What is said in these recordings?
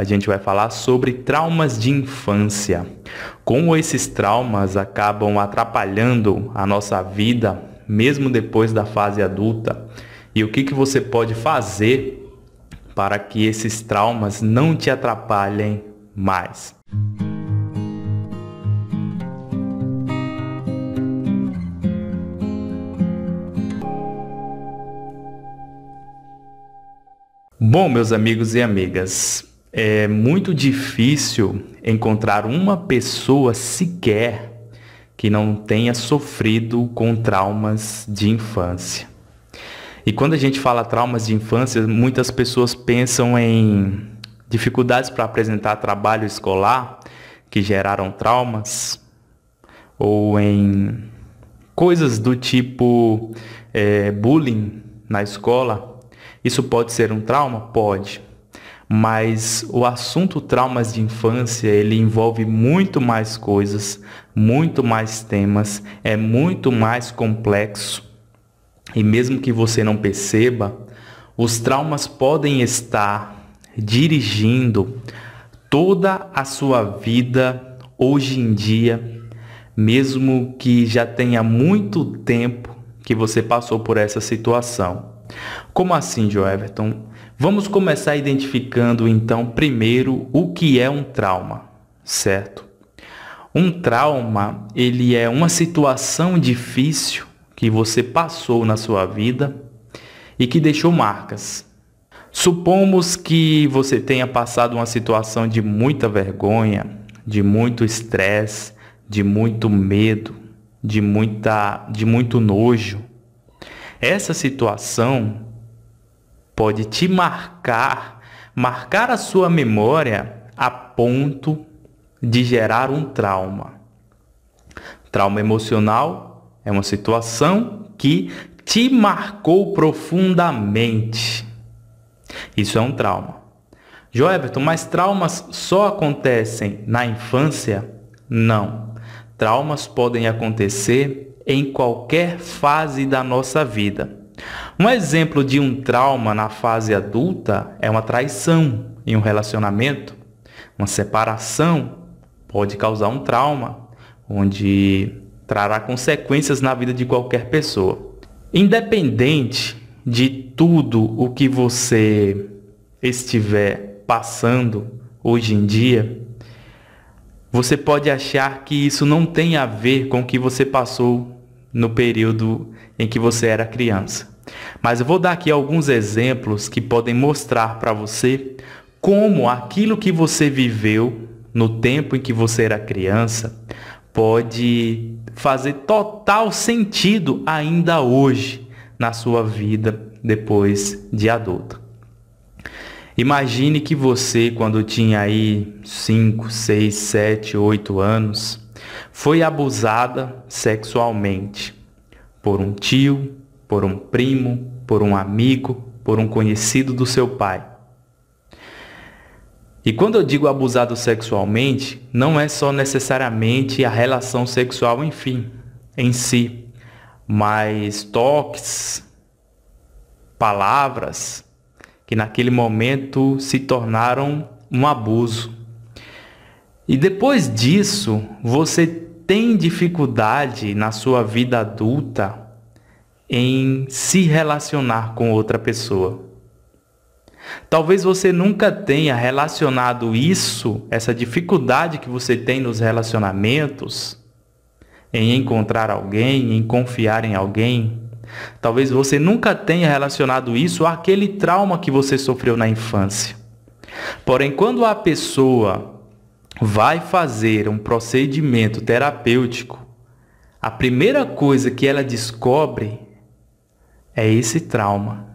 a gente vai falar sobre traumas de infância. Como esses traumas acabam atrapalhando a nossa vida, mesmo depois da fase adulta, e o que, que você pode fazer para que esses traumas não te atrapalhem mais. Bom, meus amigos e amigas, é muito difícil encontrar uma pessoa sequer que não tenha sofrido com traumas de infância. E quando a gente fala traumas de infância, muitas pessoas pensam em dificuldades para apresentar trabalho escolar que geraram traumas, ou em coisas do tipo é, bullying na escola. Isso pode ser um trauma? Pode mas o assunto traumas de infância, ele envolve muito mais coisas, muito mais temas, é muito mais complexo. E mesmo que você não perceba, os traumas podem estar dirigindo toda a sua vida hoje em dia, mesmo que já tenha muito tempo que você passou por essa situação. Como assim, Joe Everton? Vamos começar identificando então primeiro o que é um trauma, certo? Um trauma, ele é uma situação difícil que você passou na sua vida e que deixou marcas. Supomos que você tenha passado uma situação de muita vergonha, de muito estresse, de muito medo, de muita de muito nojo. Essa situação pode te marcar, marcar a sua memória a ponto de gerar um trauma. Trauma emocional é uma situação que te marcou profundamente. Isso é um trauma. Joeverton, mas traumas só acontecem na infância? Não. Traumas podem acontecer em qualquer fase da nossa vida. Um exemplo de um trauma na fase adulta é uma traição em um relacionamento. Uma separação pode causar um trauma, onde trará consequências na vida de qualquer pessoa. Independente de tudo o que você estiver passando hoje em dia, você pode achar que isso não tem a ver com o que você passou no período em que você era criança. Mas eu vou dar aqui alguns exemplos que podem mostrar para você como aquilo que você viveu no tempo em que você era criança pode fazer total sentido ainda hoje na sua vida depois de adulto. Imagine que você, quando tinha aí 5, 6, 7, 8 anos, foi abusada sexualmente por um tio, por um primo, por um amigo, por um conhecido do seu pai. E quando eu digo abusado sexualmente, não é só necessariamente a relação sexual, enfim, em si, mas toques, palavras que naquele momento se tornaram um abuso. E depois disso, você tem dificuldade na sua vida adulta em se relacionar com outra pessoa. Talvez você nunca tenha relacionado isso, essa dificuldade que você tem nos relacionamentos, em encontrar alguém, em confiar em alguém. Talvez você nunca tenha relacionado isso àquele trauma que você sofreu na infância. Porém, quando a pessoa vai fazer um procedimento terapêutico, a primeira coisa que ela descobre é esse trauma,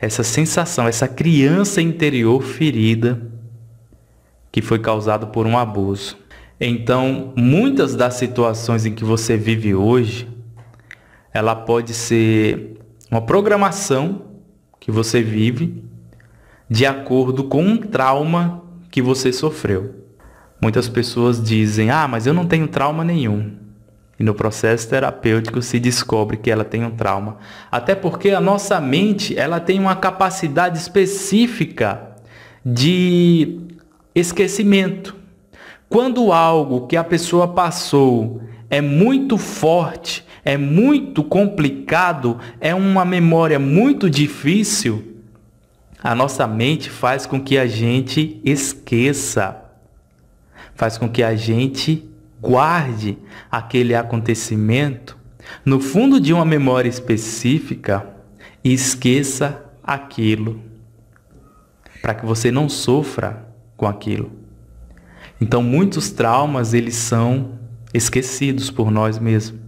essa sensação, essa criança interior ferida que foi causada por um abuso. Então, muitas das situações em que você vive hoje, ela pode ser uma programação que você vive de acordo com um trauma que você sofreu. Muitas pessoas dizem: "Ah, mas eu não tenho trauma nenhum" e no processo terapêutico se descobre que ela tem um trauma. Até porque a nossa mente, ela tem uma capacidade específica de esquecimento. Quando algo que a pessoa passou é muito forte, é muito complicado, é uma memória muito difícil, a nossa mente faz com que a gente esqueça. Faz com que a gente guarde aquele acontecimento no fundo de uma memória específica e esqueça aquilo, para que você não sofra com aquilo. Então, muitos traumas eles são esquecidos por nós mesmos.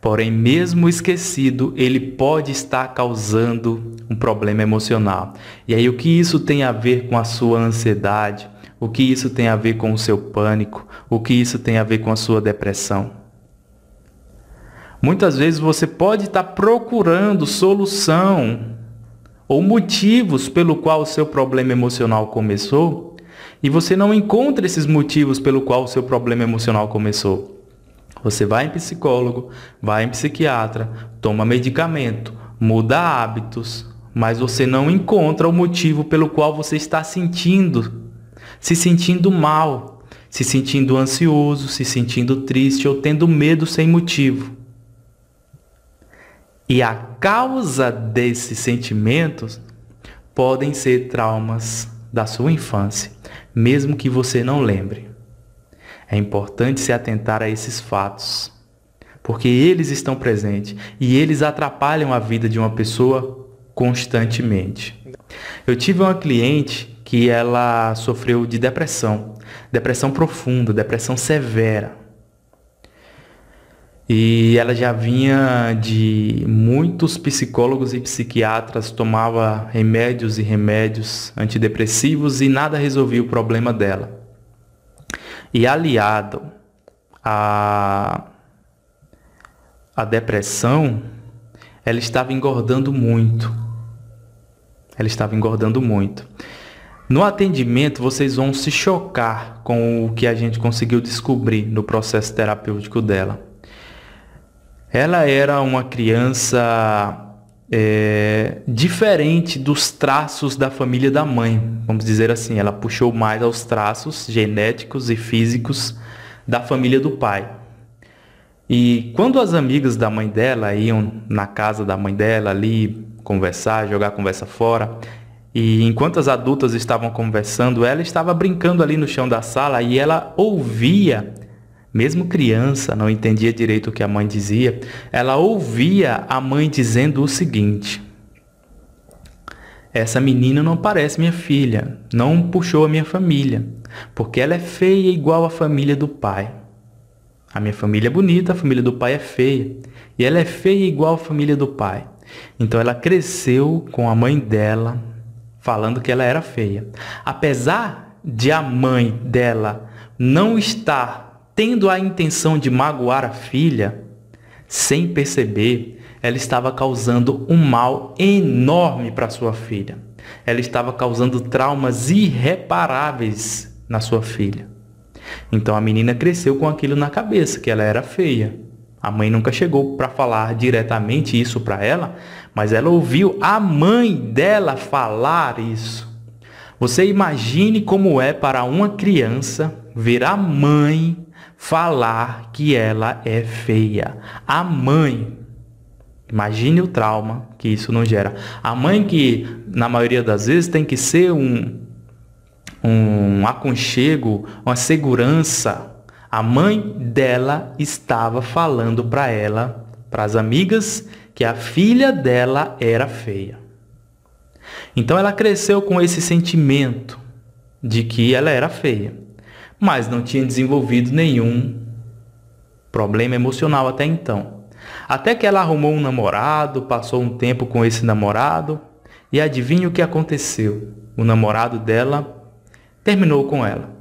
Porém, mesmo esquecido, ele pode estar causando um problema emocional. E aí, o que isso tem a ver com a sua ansiedade, o que isso tem a ver com o seu pânico, o que isso tem a ver com a sua depressão. Muitas vezes você pode estar procurando solução ou motivos pelo qual o seu problema emocional começou e você não encontra esses motivos pelo qual o seu problema emocional começou. Você vai em psicólogo, vai em psiquiatra, toma medicamento, muda hábitos, mas você não encontra o motivo pelo qual você está sentindo se sentindo mal, se sentindo ansioso, se sentindo triste ou tendo medo sem motivo. E a causa desses sentimentos podem ser traumas da sua infância, mesmo que você não lembre. É importante se atentar a esses fatos, porque eles estão presentes e eles atrapalham a vida de uma pessoa constantemente. Eu tive uma cliente que ela sofreu de depressão, depressão profunda, depressão severa. E ela já vinha de muitos psicólogos e psiquiatras, tomava remédios e remédios antidepressivos e nada resolvia o problema dela. E aliado à, à depressão, ela estava engordando muito. Ela estava engordando muito. No atendimento, vocês vão se chocar com o que a gente conseguiu descobrir no processo terapêutico dela. Ela era uma criança é, diferente dos traços da família da mãe, vamos dizer assim. Ela puxou mais aos traços genéticos e físicos da família do pai. E quando as amigas da mãe dela iam na casa da mãe dela ali conversar, jogar a conversa fora. E enquanto as adultas estavam conversando, ela estava brincando ali no chão da sala e ela ouvia, mesmo criança, não entendia direito o que a mãe dizia, ela ouvia a mãe dizendo o seguinte: Essa menina não parece minha filha, não puxou a minha família, porque ela é feia igual a família do pai. A minha família é bonita, a família do pai é feia, e ela é feia igual a família do pai. Então ela cresceu com a mãe dela falando que ela era feia. Apesar de a mãe dela não estar tendo a intenção de magoar a filha, sem perceber, ela estava causando um mal enorme para sua filha. Ela estava causando traumas irreparáveis na sua filha. Então a menina cresceu com aquilo na cabeça, que ela era feia. A mãe nunca chegou para falar diretamente isso para ela, mas ela ouviu a mãe dela falar isso. Você imagine como é para uma criança ver a mãe falar que ela é feia. A mãe. Imagine o trauma que isso não gera. A mãe que, na maioria das vezes, tem que ser um, um aconchego, uma segurança a mãe dela estava falando para ela, para as amigas, que a filha dela era feia. Então ela cresceu com esse sentimento de que ela era feia, mas não tinha desenvolvido nenhum problema emocional até então. Até que ela arrumou um namorado, passou um tempo com esse namorado, e adivinha o que aconteceu? O namorado dela terminou com ela.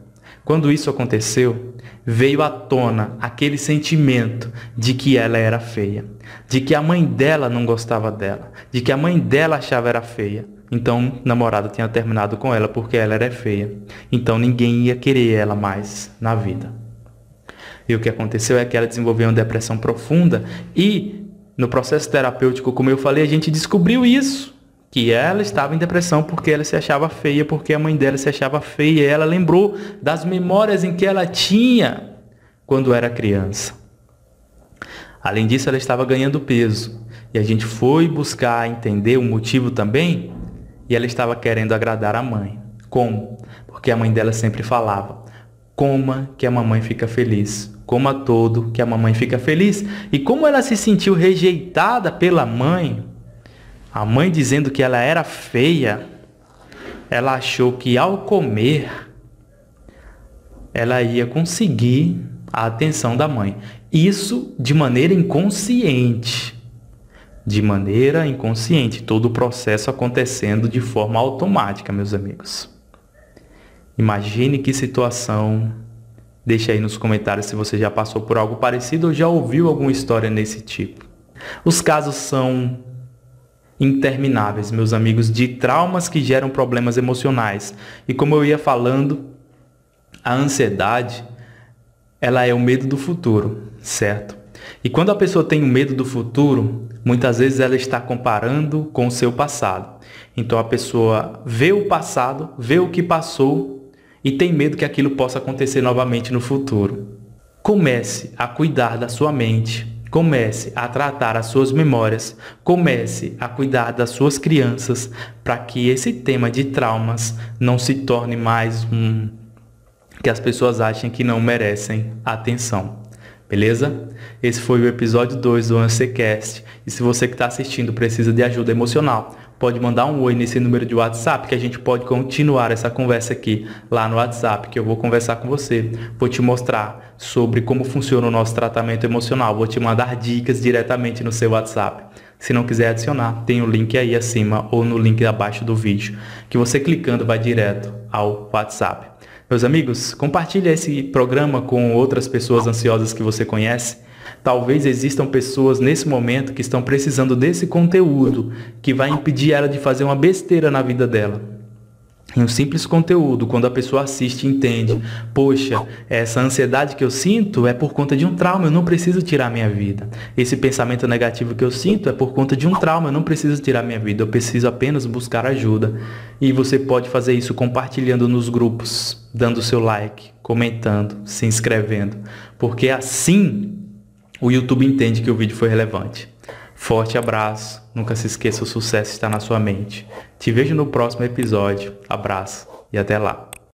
Quando isso aconteceu, veio à tona aquele sentimento de que ela era feia, de que a mãe dela não gostava dela, de que a mãe dela achava era feia. Então, o namorado tinha terminado com ela porque ela era feia. Então, ninguém ia querer ela mais na vida. E o que aconteceu é que ela desenvolveu uma depressão profunda e no processo terapêutico, como eu falei, a gente descobriu isso que ela estava em depressão porque ela se achava feia, porque a mãe dela se achava feia. Ela lembrou das memórias em que ela tinha quando era criança. Além disso, ela estava ganhando peso. E a gente foi buscar entender o motivo também, e ela estava querendo agradar a mãe. Como? Porque a mãe dela sempre falava: coma que a mamãe fica feliz, coma todo que a mamãe fica feliz. E como ela se sentiu rejeitada pela mãe, a mãe dizendo que ela era feia, ela achou que ao comer, ela ia conseguir a atenção da mãe. Isso de maneira inconsciente. De maneira inconsciente, todo o processo acontecendo de forma automática, meus amigos. Imagine que situação. Deixe aí nos comentários se você já passou por algo parecido ou já ouviu alguma história nesse tipo. Os casos são intermináveis, meus amigos, de traumas que geram problemas emocionais. E como eu ia falando, a ansiedade, ela é o medo do futuro, certo? E quando a pessoa tem o medo do futuro, muitas vezes ela está comparando com o seu passado. Então a pessoa vê o passado, vê o que passou e tem medo que aquilo possa acontecer novamente no futuro. Comece a cuidar da sua mente, Comece a tratar as suas memórias, comece a cuidar das suas crianças, para que esse tema de traumas não se torne mais um que as pessoas achem que não merecem atenção. Beleza? Esse foi o episódio 2 do AnseCast. E se você que está assistindo precisa de ajuda emocional, pode mandar um oi nesse número de WhatsApp que a gente pode continuar essa conversa aqui lá no WhatsApp, que eu vou conversar com você, vou te mostrar sobre como funciona o nosso tratamento emocional, vou te mandar dicas diretamente no seu WhatsApp. Se não quiser adicionar, tem o um link aí acima ou no link abaixo do vídeo, que você clicando vai direto ao WhatsApp. Meus amigos, compartilhe esse programa com outras pessoas ansiosas que você conhece Talvez existam pessoas nesse momento que estão precisando desse conteúdo que vai impedir ela de fazer uma besteira na vida dela. Em um simples conteúdo, quando a pessoa assiste e entende, poxa, essa ansiedade que eu sinto é por conta de um trauma, eu não preciso tirar minha vida. Esse pensamento negativo que eu sinto é por conta de um trauma, eu não preciso tirar minha vida, eu preciso apenas buscar ajuda. E você pode fazer isso compartilhando nos grupos, dando seu like, comentando, se inscrevendo, porque assim o YouTube entende que o vídeo foi relevante. Forte abraço, nunca se esqueça, o sucesso está na sua mente. Te vejo no próximo episódio, abraço e até lá.